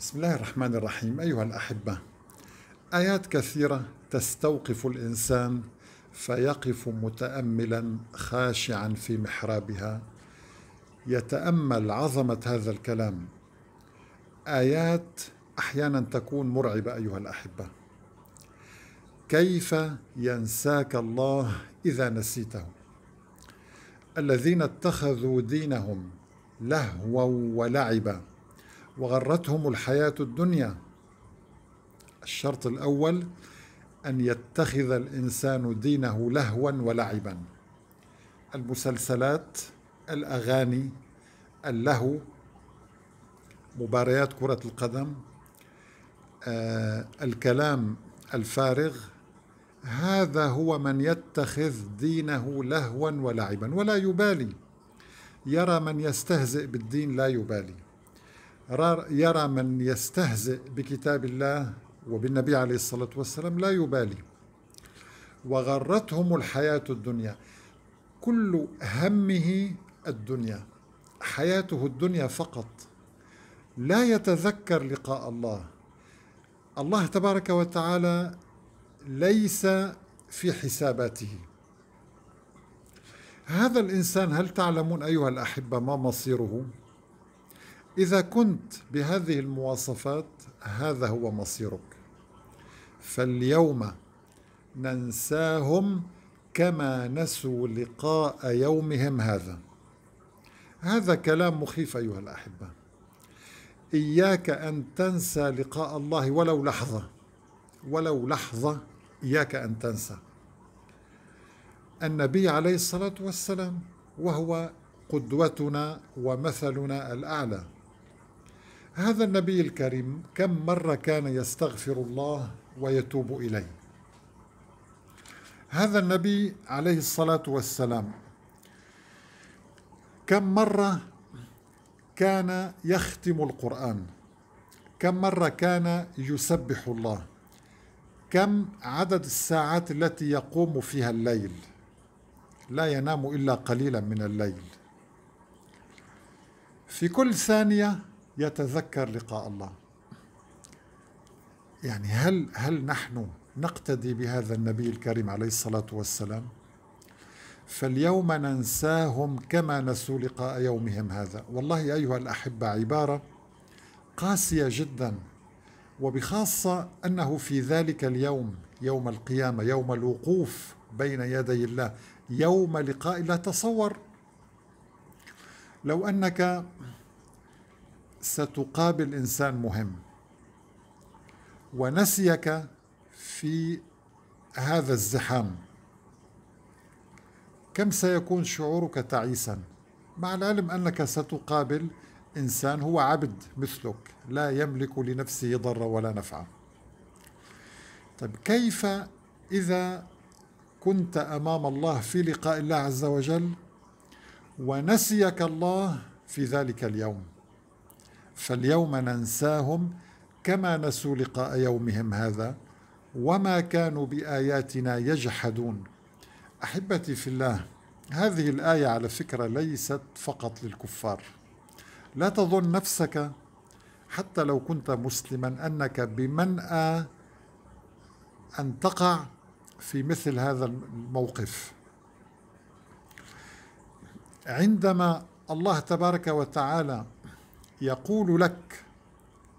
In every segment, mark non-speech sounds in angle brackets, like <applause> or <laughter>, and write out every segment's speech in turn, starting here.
بسم الله الرحمن الرحيم أيها الأحبة آيات كثيرة تستوقف الإنسان فيقف متأملا خاشعا في محرابها يتأمل عظمة هذا الكلام آيات أحيانا تكون مرعبة أيها الأحبة كيف ينساك الله إذا نسيته الذين اتخذوا دينهم لهوا ولعبا وغرتهم الحياة الدنيا الشرط الأول أن يتخذ الإنسان دينه لهوا ولعبا المسلسلات الأغاني اللهو مباريات كرة القدم آه الكلام الفارغ هذا هو من يتخذ دينه لهوا ولعبا ولا يبالي يرى من يستهزئ بالدين لا يبالي يرى من يستهزئ بكتاب الله وبالنبي عليه الصلاة والسلام لا يبالي وغرتهم الحياة الدنيا كل همه الدنيا حياته الدنيا فقط لا يتذكر لقاء الله الله تبارك وتعالى ليس في حساباته هذا الانسان هل تعلمون ايها الاحبه ما مصيره إذا كنت بهذه المواصفات هذا هو مصيرك فاليوم ننساهم كما نسوا لقاء يومهم هذا هذا كلام مخيف أيها الأحبة إياك أن تنسى لقاء الله ولو لحظة ولو لحظة إياك أن تنسى النبي عليه الصلاة والسلام وهو قدوتنا ومثلنا الأعلى هذا النبي الكريم كم مرة كان يستغفر الله ويتوب إليه هذا النبي عليه الصلاة والسلام كم مرة كان يختم القرآن كم مرة كان يسبح الله كم عدد الساعات التي يقوم فيها الليل لا ينام إلا قليلا من الليل في كل ثانية يتذكر لقاء الله يعني هل هل نحن نقتدي بهذا النبي الكريم عليه الصلاة والسلام فاليوم ننساهم كما نسوا لقاء يومهم هذا والله أيها الأحبة عبارة قاسية جدا وبخاصة أنه في ذلك اليوم يوم القيامة يوم الوقوف بين يدي الله يوم لقاء لا تصور لو أنك ستقابل إنسان مهم ونسيك في هذا الزحام كم سيكون شعورك تعيسا مع العلم أنك ستقابل إنسان هو عبد مثلك لا يملك لنفسه ضرا ولا نفعا طيب كيف إذا كنت أمام الله في لقاء الله عز وجل ونسيك الله في ذلك اليوم فاليوم ننساهم كما نسوا لقاء يومهم هذا وما كانوا بآياتنا يجحدون أحبتي في الله هذه الآية على فكرة ليست فقط للكفار لا تظن نفسك حتى لو كنت مسلما أنك بمنأى أن تقع في مثل هذا الموقف عندما الله تبارك وتعالى يقول لك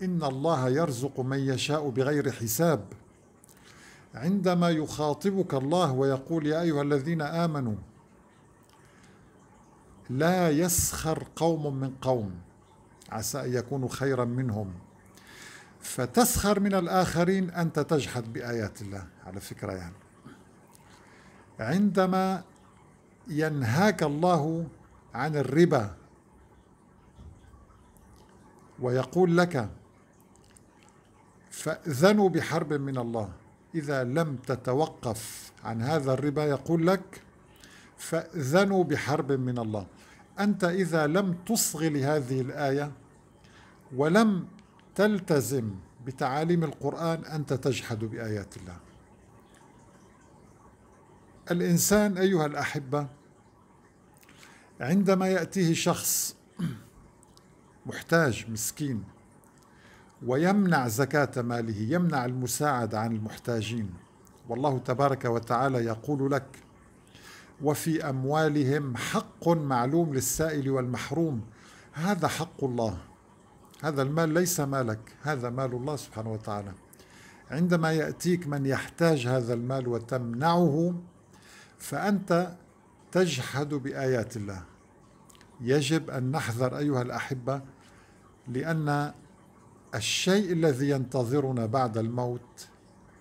إن الله يرزق من يشاء بغير حساب عندما يخاطبك الله ويقول يا أيها الذين آمنوا لا يسخر قوم من قوم عسى أن يكونوا خيرا منهم فتسخر من الآخرين أنت تجحد بآيات الله على فكرة يعني عندما ينهاك الله عن الربا ويقول لك فأذنوا بحرب من الله إذا لم تتوقف عن هذا الربا يقول لك فأذنوا بحرب من الله أنت إذا لم تصغ لهذه الآية ولم تلتزم بتعاليم القرآن أنت تجحد بآيات الله الإنسان أيها الأحبة عندما يأتيه شخص محتاج مسكين ويمنع زكاة ماله يمنع المساعدة عن المحتاجين والله تبارك وتعالى يقول لك وفي أموالهم حق معلوم للسائل والمحروم هذا حق الله هذا المال ليس مالك هذا مال الله سبحانه وتعالى عندما يأتيك من يحتاج هذا المال وتمنعه فأنت تجحد بآيات الله يجب أن نحذر أيها الأحبة لأن الشيء الذي ينتظرنا بعد الموت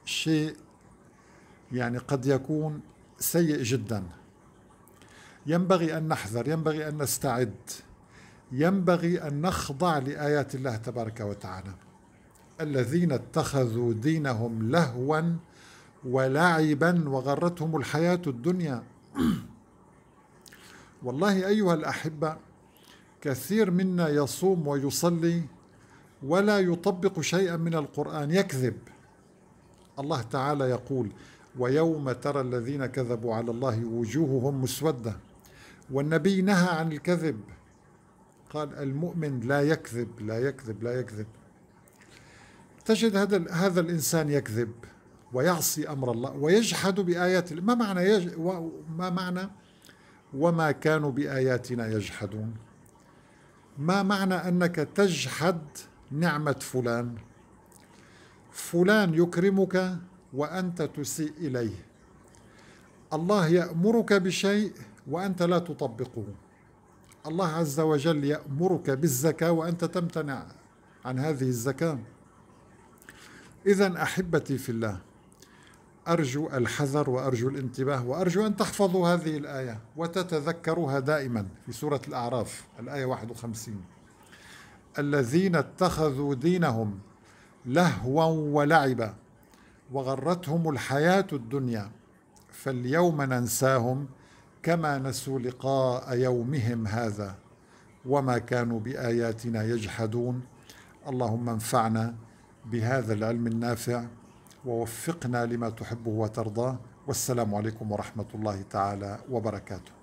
شيء يعني قد يكون سيء جدا ينبغي أن نحذر ينبغي أن نستعد ينبغي أن نخضع لآيات الله تبارك وتعالى الذين اتخذوا دينهم لهوا ولعبا وغرتهم الحياة الدنيا <clears throat> والله أيها الأحبة كثير منا يصوم ويصلي ولا يطبق شيئا من القرآن يكذب الله تعالى يقول ويوم ترى الذين كذبوا على الله وجوههم مسودة والنبي نهى عن الكذب قال المؤمن لا يكذب لا يكذب لا يكذب تجد هذا هذا الانسان يكذب ويعصي امر الله ويجحد بايات ما معنى يج... ما معنى وما كانوا باياتنا يجحدون ما معنى أنك تجحد نعمة فلان فلان يكرمك وأنت تسيء إليه الله يأمرك بشيء وأنت لا تطبقه الله عز وجل يأمرك بالزكاة وأنت تمتنع عن هذه الزكاة إذا أحبتي في الله أرجو الحذر وأرجو الانتباه وأرجو أن تحفظوا هذه الآية وتتذكروها دائما في سورة الأعراف الآية 51 الذين اتخذوا دينهم لهوا ولعبا وغرتهم الحياة الدنيا فاليوم ننساهم كما نسوا لقاء يومهم هذا وما كانوا بآياتنا يجحدون اللهم انفعنا بهذا العلم النافع ووفقنا لما تحبه وترضاه والسلام عليكم ورحمه الله تعالى وبركاته